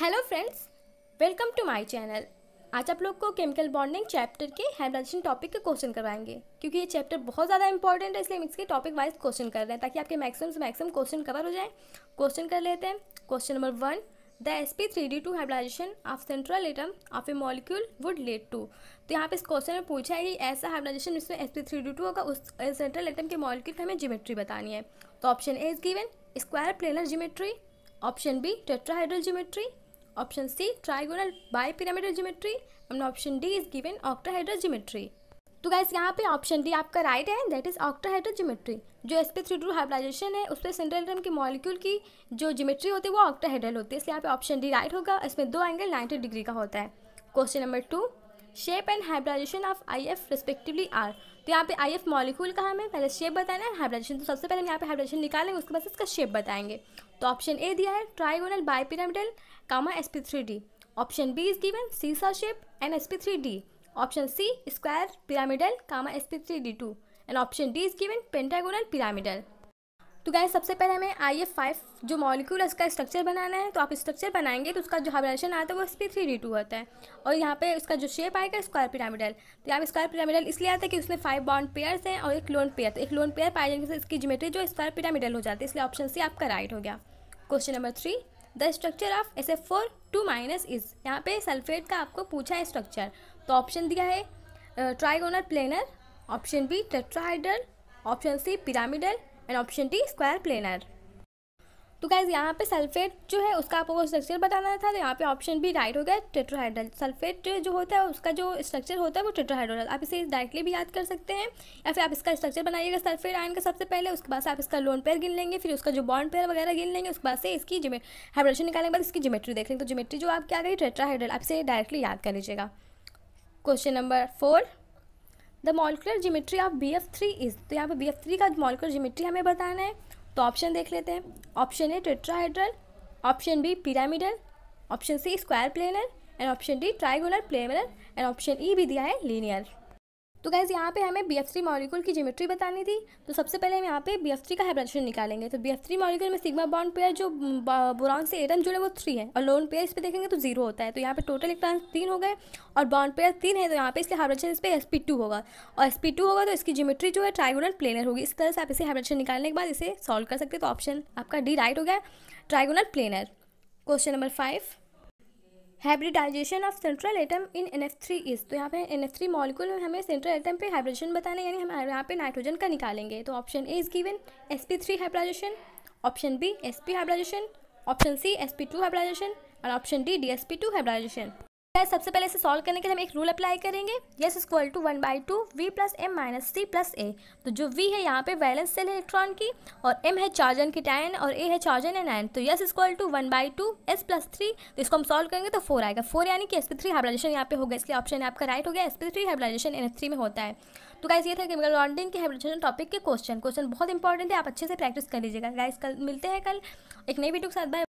Hello friends welcome to my channel आज आप लोग को केमिकल बॉन्डिंग चैप्टर के हाइब्रिडेशन टॉपिक के क्वेश्चन करवाएंगे क्योंकि ये चैप्टर बहुत ज़्यादा इंपॉर्टेंट है इसलिए हम इसके टॉपिक वाइज क्वेश्चन कर रहे हैं ताकि आपके मैक्सिमम से मैक्सिमम क्वेश्चन कवर हो जाए क्वेश्चन कर लेते हैं question number one the S P three D two hybridisation of central atom of a molecule would lead to तो यहाँ पे इस क्वेश्चन में पूछा है कि ऐसा हाइब्रिडाइजेशन जिसमें S P three D two होगा उस सेंट्रल एटम के मॉलिक्यूल की हमें जीमेट्री बतानी है तो option A is given square planar geometry option B tetrahedral geometry Option C trigonal bipyramidal geometry and option D is given octahedral geometry. तो guys यहाँ पे ऑप्शन डी आपका राइट है दैट इज ऑक्टाहाइड्रो ज्योमेट्री जो S P three two hybridisation है उस पर central के मॉलिक्यूल की जो ज्योमेट्री होती है वो ऑक्टाहाइड्रल होती है इसलिए यहाँ पे ऑप्शन डी राइट होगा इसमें दो एंगल 90 डिग्री का होता है question number two shape and hybridisation of I F respectively are तो यहाँ पे आई एफ मॉलिक्यूल का हमें पहले शेप बताना है हाइब्राइजेशन तो सबसे पहले हम यहाँ पे हाइब्राइजेशन निकालेंगे उसके बाद इसका शेप बताएंगे तो ऑप्शन ए दिया है trigonal bipyramidal comma S P three D option B is given seesaw shape and S P three D option C square pyramidal comma S P three D two and option D is given pentagonal pyramidal तो guys सबसे पहले हमें I F five जो molecule है उसका structure बनाना है तो आप स्ट्रक्चर बनाएंगे तो उसका जो हाइब्रेशन आता है वो एस थ्री डी टू होता है और यहाँ पे उसका जो शेप आएगा स्क्वायर पिरामिडल तो यहाँ पर स्क्वायर पिरामिडल इसलिए आता है कि उसमें फाइव बॉन्ड पेयर्स हैं और एक लोन पेयर तो एक लोन पेयर पाए जाने से इसकी जिमेट्री जो स्क्वायर पिरामिडल हो जाती है इसलिए ऑप्शन सी आपका राइट हो गया question number three the structure of S F four two minus is यहाँ पे सल्फेट का आपको पूछा है स्ट्रक्चर तो ऑप्शन दिया है trigonal planar option B tetrahedral option C pyramidal and option D square planar तो गैस यहाँ पे सल्फेट जो है उसका आपको स्ट्रक्चर बताना था तो यहाँ पे ऑप्शन भी राइट हो गया टेट्रोहाइड्रल सल्फेट जो होता है उसका जो स्ट्रक्चर होता है वो टेट्रोहाइड्रोल आप इसे डायरेक्टली भी याद कर सकते हैं या फिर आप इसका स्ट्रक्चर बनाइएगा सल्फेट आयन का सबसे पहले उसके बाद से आप इसका लोन पेयर गिन लेंगे फिर उसका जो बॉन्ड पेयर वगैरह गिन लेंगे उसके बाद से इसकी जिमे हाइड्रेशन निकालने के बाद इसकी जोमेट्री देख लेंगे तो जोमेट्री जो आप आ गई टेट्राहाइड्रल आप इसे डायरेक्टली याद कर लीजिएगा question number four the molecular geometry of B F three is तो यहाँ पर बी एफ थ्री का मॉलिकुलर जिमेट्री हमें बताना है तो ऑप्शन देख लेते हैं option A tetrahedral option B pyramidal option C square planar and option D trigonal planar and option E भी दिया है लीनियर तो गैस यहाँ पे हमें बी एफ थ्री मॉलिकूल की जीमेट्री बतानी थी तो सबसे पहले हम यहाँ पे बी एफ थ्री का हाइब्रेशन निकालेंगे तो बी एफ थ्री मॉलिक्यूल में सिग्मा बॉन्ड पेयर जो बोरॉन से एटम जुड़े वो थ्री है और लोन पेयर इस पर पे देखेंगे तो जीरो होता है तो यहाँ पे टोटल इलेक्ट्रॉन तीन हो गए और बॉन्ड पेयर तीन है तो यहाँ पे इसके हाइब्रेशन इस पर एस पी टू होगा और एस पी टू होगा तो इसकी जीमेट्री जो है ट्राइगोनल प्लेनर होगी इस तरह से आप इसे हाइब्रिडेशन निकालने के बाद इसे सॉल्व कर सकते तो ऑप्शन आपका डी राइट हो गया trigonal planar question number five hybridisation of central atom in N F three is तो यहाँ पे एन एफ थ्री मॉलिकूल हमें सेंट्रल एटम पे हाइब्रिडेशन बताना है यानी हम यहाँ पे नाइट्रोजन का निकालेंगे तो option A is given S P three hybridisation option B S P hybridisation option C S P two hybridisation और option D D S P two hybridisation guys सबसे पहले इसे सॉल्व करने के लिए हम एक रूल अप्लाई करेंगे S equal to one by two V plus M minus C plus A तो जो वी है यहाँ पे वैलेंस सेल है इलेक्ट्रॉन की और एम है चार्जन की टाइन और ए है चार्जन एंड आयन तो S equal to one by two S plus three तो इसको हम सॉल्व करेंगे तो फोर आएगा फोर यानी कि एस पी थ्री हाइब्रिडाइजेशन यहाँ पे होगा इसलिए ऑप्शन आपका राइट हो गया S P three hybridisation N three में होता है तो गाइस ये था केमिकल बॉन्डिंग के हाइब्रिडाइजेशन टॉपिक के क्वेश्चन क्वेश्चन बहुत इंपॉर्टेंट है आप अच्छे से प्रैक्टिस कर लीजिएगा गाइस कल मिलते हैं कल एक नई वीडियो के साथ बाय